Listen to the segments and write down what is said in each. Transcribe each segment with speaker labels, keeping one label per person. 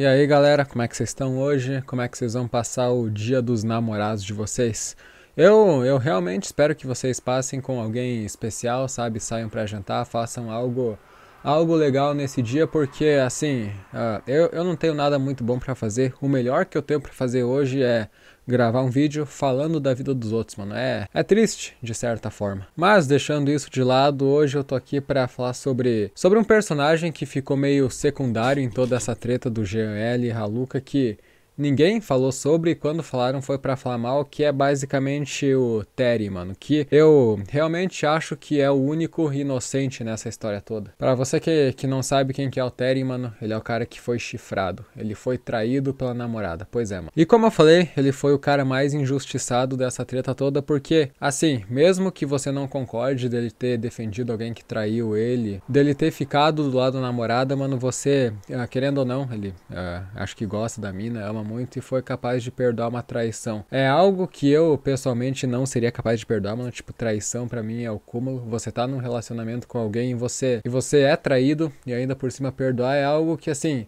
Speaker 1: E aí galera, como é que vocês estão hoje? Como é que vocês vão passar o dia dos namorados de vocês? Eu, eu realmente espero que vocês passem com alguém especial, sabe? Saiam para jantar, façam algo algo legal nesse dia, porque assim, uh, eu, eu não tenho nada muito bom para fazer. O melhor que eu tenho para fazer hoje é gravar um vídeo falando da vida dos outros, mano. É, é triste, de certa forma. Mas deixando isso de lado, hoje eu tô aqui para falar sobre, sobre um personagem que ficou meio secundário em toda essa treta do GL e Haluca, que ninguém falou sobre e quando falaram foi para falar mal, que é basicamente o Terry, mano, que eu realmente acho que é o único inocente nessa história toda. Para você que, que não sabe quem que é o Terry, mano, ele é o cara que foi chifrado, ele foi traído pela namorada, pois é, mano. E como eu falei, ele foi o cara mais injustiçado dessa treta toda, porque, assim, mesmo que você não concorde dele ter defendido alguém que traiu ele, dele ter ficado do lado da namorada, mano, você, ah, querendo ou não, ele uh, acho que gosta da mina, ama muito e foi capaz de perdoar uma traição. É algo que eu pessoalmente não seria capaz de perdoar, mano. Tipo, traição para mim é o cúmulo. Você tá num relacionamento com alguém e você, e você é traído e ainda por cima perdoar é algo que assim,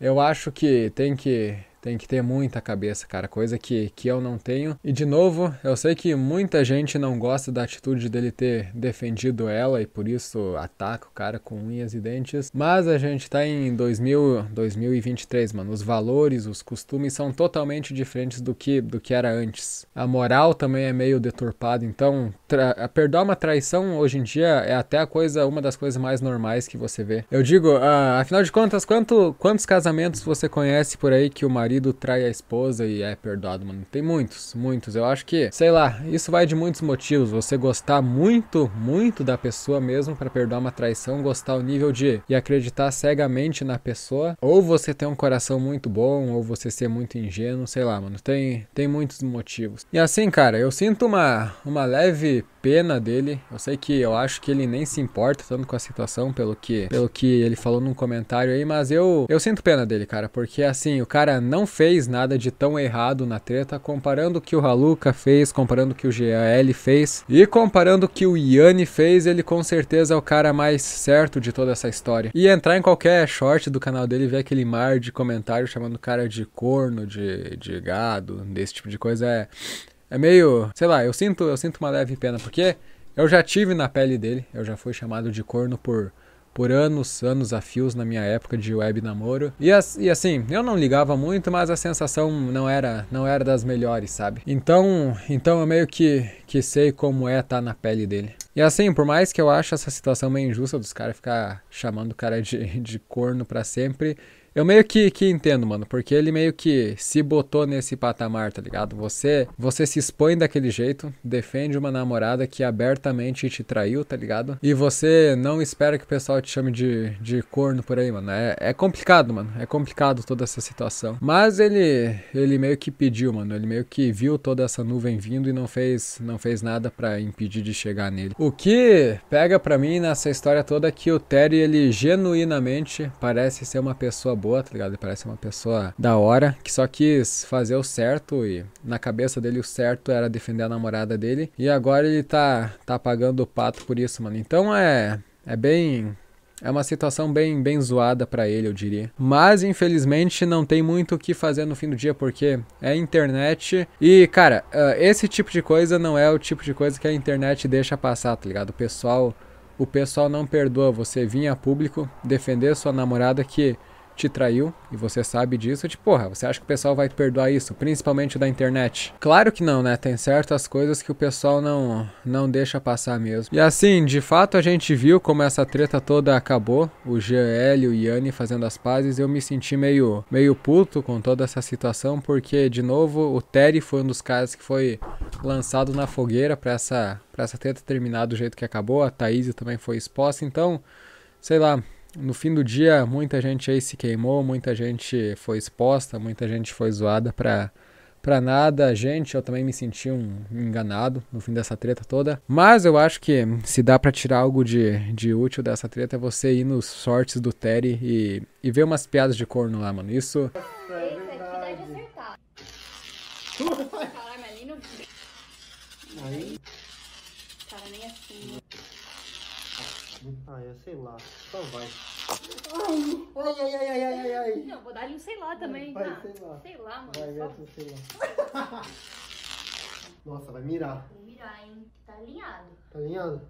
Speaker 1: eu acho que tem que tem que ter muita cabeça, cara, coisa que, que eu não tenho. E de novo, eu sei que muita gente não gosta da atitude dele ter defendido ela e por isso ataca o cara com unhas e dentes. Mas a gente tá em 2000, 2023, mano. Os valores, os costumes são totalmente diferentes do que, do que era antes. A moral também é meio deturpada, então perdoar uma traição hoje em dia é até a coisa, uma das coisas mais normais que você vê. Eu digo, uh, afinal de contas, quanto, quantos casamentos você conhece por aí que o marido marido trai a esposa e é perdoado, mano. Tem muitos, muitos. Eu acho que, sei lá, isso vai de muitos motivos. Você gostar muito, muito da pessoa mesmo para perdoar uma traição, gostar o nível de e acreditar cegamente na pessoa, ou você ter um coração muito bom, ou você ser muito ingênuo, sei lá, mano. Tem tem muitos motivos. E assim, cara, eu sinto uma uma leve pena dele. Eu sei que eu acho que ele nem se importa tanto com a situação, pelo que, pelo que ele falou num comentário aí, mas eu, eu sinto pena dele, cara, porque assim, o cara não fez nada de tão errado na treta, comparando o que o Haluka fez, comparando o que o GAL fez e comparando o que o Yanni fez, ele com certeza é o cara mais certo de toda essa história. E entrar em qualquer short do canal dele e ver aquele mar de comentário chamando o cara de corno, de, de gado, desse tipo de coisa é é meio, sei lá, eu sinto, eu sinto uma leve pena porque eu já tive na pele dele, eu já fui chamado de corno por por anos, anos a fios na minha época de web namoro. E, as, e, assim, eu não ligava muito, mas a sensação não era, não era das melhores, sabe? Então, então eu meio que, que sei como é estar tá na pele dele. E assim, por mais que eu ache essa situação meio injusta dos caras ficar chamando o cara de, de corno para sempre, eu meio que, que entendo, mano, porque ele meio que se botou nesse patamar, tá ligado? Você você se expõe daquele jeito, defende uma namorada que abertamente te traiu, tá ligado? E você não espera que o pessoal te chame de, de corno por aí, mano. É, é complicado, mano. É complicado toda essa situação. Mas ele ele meio que pediu, mano. Ele meio que viu toda essa nuvem vindo e não fez não fez nada para impedir de chegar nele. O que pega para mim nessa história toda é que o Terry ele genuinamente parece ser uma pessoa boa, tá ligado? Ele parece uma pessoa da hora, que só quis fazer o certo e na cabeça dele o certo era defender a namorada dele. E agora ele tá, tá pagando o pato por isso, mano. Então é, é bem é uma situação bem, bem zoada para ele, eu diria. Mas infelizmente não tem muito o que fazer no fim do dia porque é internet e, cara, ah, esse tipo de coisa não é o tipo de coisa que a internet deixa passar, tá ligado? O pessoal, o pessoal não perdoa você vir a público defender sua namorada que te traiu e você sabe disso, tipo, porra, você acha que o pessoal vai perdoar isso, principalmente da internet? Claro que não, né? Tem certas coisas que o pessoal não não deixa passar mesmo. E assim, de fato a gente viu como essa treta toda acabou, o GL e o Yanni fazendo as pazes, eu me senti meio meio puto com toda essa situação, porque de novo o Terry foi um dos caras que foi lançado na fogueira para essa para essa treta terminar do jeito que acabou, a Thaís também foi exposta, então, sei lá, no fim do dia, muita gente aí se queimou, muita gente foi exposta, muita gente foi zoada pra, pra nada. Gente, eu também me senti um enganado no fim dessa treta toda. Mas eu acho que se dá pra tirar algo de, de útil dessa treta é você ir nos sortes do Terry e, e ver umas piadas de corno lá, mano. Isso. ali no. Aí. Cara, nem é assim. Ah, eu sei lá. Então vai. Ai, ai, ai, ai, ai, ai, ai. Não, vou dar-lhe um sei lá também. Vai, tá? sei lá. Sei lá, mano. Vai, só... sei lá. Nossa, vai mirar. Vou mirar, hein? Tá alinhado. Tá alinhado?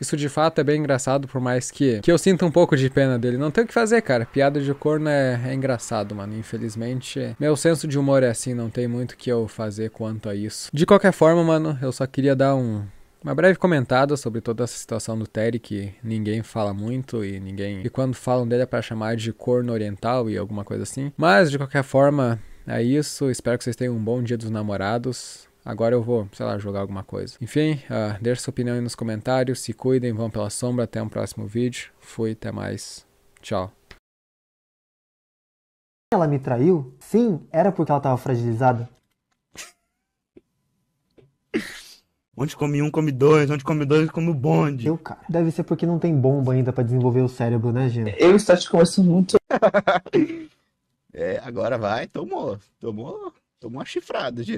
Speaker 1: Isso de fato é bem engraçado, por mais que, que eu sinta um pouco de pena dele. Não tem o que fazer, cara. Piada de corno é, é engraçado, mano. Infelizmente, meu senso de humor é assim, não tem muito o que eu fazer quanto a isso. De qualquer forma, mano, eu só queria dar um uma breve comentada sobre toda essa situação do Terry que ninguém fala muito e ninguém. E quando falam dele é para chamar de corno oriental e alguma coisa assim. Mas de qualquer forma, é isso. Espero que vocês tenham um bom dia dos namorados. Agora eu vou, sei lá, jogar alguma coisa. Enfim, uh, deixe sua opinião aí nos comentários. Se cuidem, vão pela sombra. Até um próximo vídeo. Fui, até mais. Tchau. Ela me traiu? Sim, era porque ela estava fragilizada. Onde come um, come dois. Onde come dois, come o bonde. Eu, cara. Deve ser porque não tem bomba ainda para desenvolver o cérebro, né, Gil? Eu estou te conversando muito. é, agora vai. Tomou. Tomou. Tomou uma chifrada, Gil.